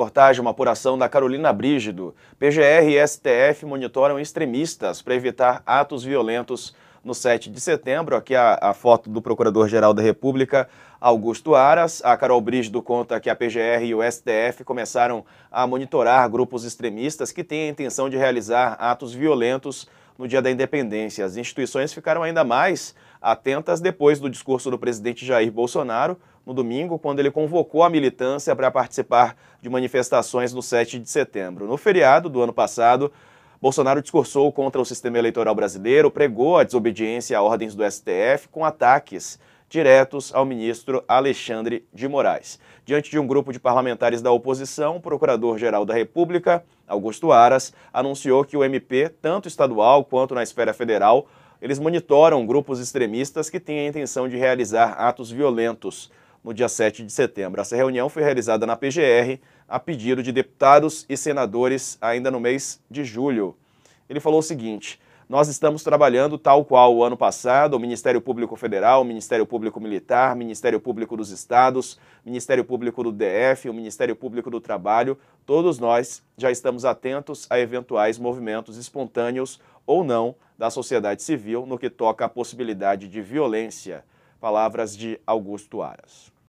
Reportagem, uma apuração da Carolina Brígido. PGR e STF monitoram extremistas para evitar atos violentos no 7 de setembro. Aqui a, a foto do Procurador-Geral da República, Augusto Aras. A Carol Brígido conta que a PGR e o STF começaram a monitorar grupos extremistas que têm a intenção de realizar atos violentos no dia da independência. As instituições ficaram ainda mais atentas depois do discurso do presidente Jair Bolsonaro no domingo, quando ele convocou a militância para participar de manifestações no 7 de setembro. No feriado do ano passado, Bolsonaro discursou contra o sistema eleitoral brasileiro, pregou a desobediência a ordens do STF com ataques diretos ao ministro Alexandre de Moraes. Diante de um grupo de parlamentares da oposição, o Procurador-Geral da República, Augusto Aras, anunciou que o MP, tanto estadual quanto na esfera federal, eles monitoram grupos extremistas que têm a intenção de realizar atos violentos no dia 7 de setembro. Essa reunião foi realizada na PGR a pedido de deputados e senadores ainda no mês de julho. Ele falou o seguinte: nós estamos trabalhando tal qual o ano passado, o Ministério Público Federal, o Ministério Público Militar, o Ministério Público dos Estados, o Ministério Público do DF, o Ministério Público do Trabalho, todos nós já estamos atentos a eventuais movimentos espontâneos ou não da sociedade civil no que toca à possibilidade de violência. Palavras de Augusto Aras.